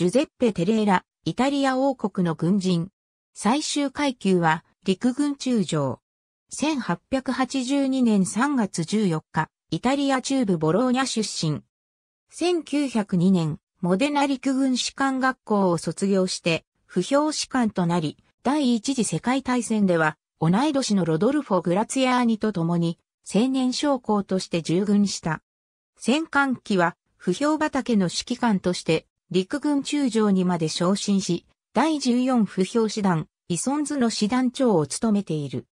ジュゼッペ・テレーラ、イタリア王国の軍人。最終階級は、陸軍中将。1882年3月14日、イタリア中部ボローニャ出身。1902年、モデナ陸軍士官学校を卒業して、不評士官となり、第一次世界大戦では、同い年のロドルフォ・グラツィアーニと共に、青年将校として従軍した。戦艦機は、不評畑の指揮官として、陸軍中将にまで昇進し、第14不評師団、イソンズの師団長を務めている。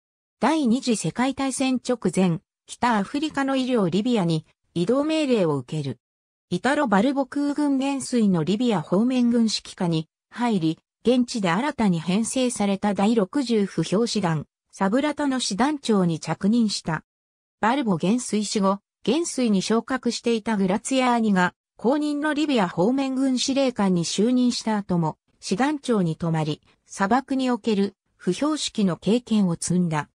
第二次世界大戦直前、北アフリカの医療リビアに移動命令を受ける。イタロ・バルボ空軍元帥のリビア方面軍指揮下に入り、現地で新たに編成された第60不評師団、サブラタの師団長に着任した。バルボ元帥死後、元帥に昇格していたグラツヤーニが公認のリビア方面軍司令官に就任した後も、師団長に泊まり、砂漠における不標識の経験を積んだ。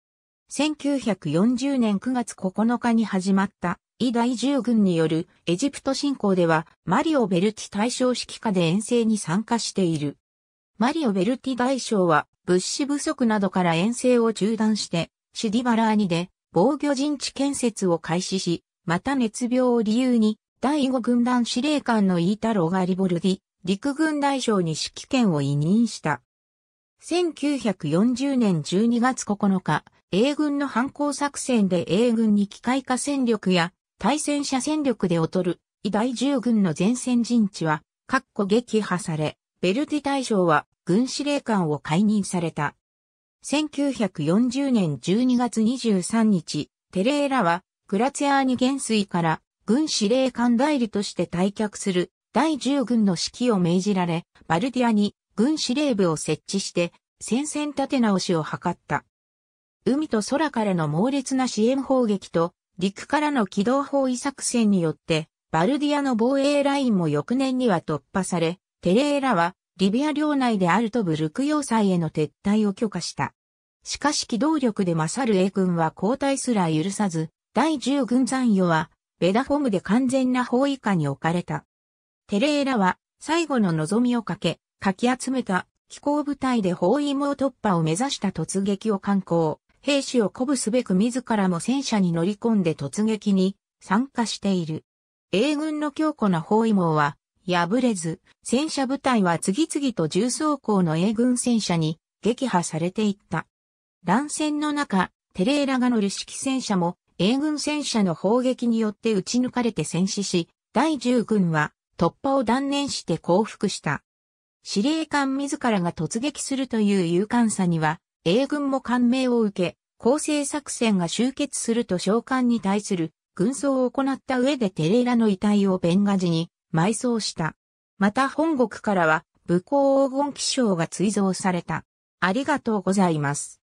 1940年9月9日に始まったイ大1軍によるエジプト侵攻ではマリオ・ベルティ大将指揮下で遠征に参加している。マリオ・ベルティ大将は物資不足などから遠征を中断してシディバラーニで防御陣地建設を開始し、また熱病を理由に第5軍団司令官のイータロがリボルディ、陸軍大将に指揮権を委任した。1940年12月9日、英軍の反抗作戦で英軍に機械化戦力や対戦車戦力で劣る、第10軍の前線陣地は、各個撃破され、ベルディ大将は軍司令官を解任された。1940年12月23日、テレーラは、クラツヤアーニ元帥から軍司令官代理として退却する第10軍の指揮を命じられ、バルディアに軍司令部を設置して戦線立て直しを図った。海と空からの猛烈な支援砲撃と陸からの機動包囲作戦によって、バルディアの防衛ラインも翌年には突破され、テレーラはリビア領内であるとブルク要塞への撤退を許可した。しかし機動力で勝る英軍は交代すら許さず、第10軍残余はベダフォムで完全な包囲下に置かれた。テレーラは最後の望みをかけ、かき集めた気候部隊で包囲網突破を目指した突撃を敢行、兵士を鼓舞すべく自らも戦車に乗り込んで突撃に参加している。英軍の強固な包囲網は破れず、戦車部隊は次々と重装甲の英軍戦車に撃破されていった。乱戦の中、テレーラが乗る式戦車も英軍戦車の砲撃によって撃ち抜かれて戦死し、第10軍は突破を断念して降伏した。司令官自らが突撃するという勇敢さには、英軍も感銘を受け、構成作戦が終結すると召喚に対する軍装を行った上でテレーラの遺体をベンガジに埋葬した。また本国からは武功黄金記章が追贈された。ありがとうございます。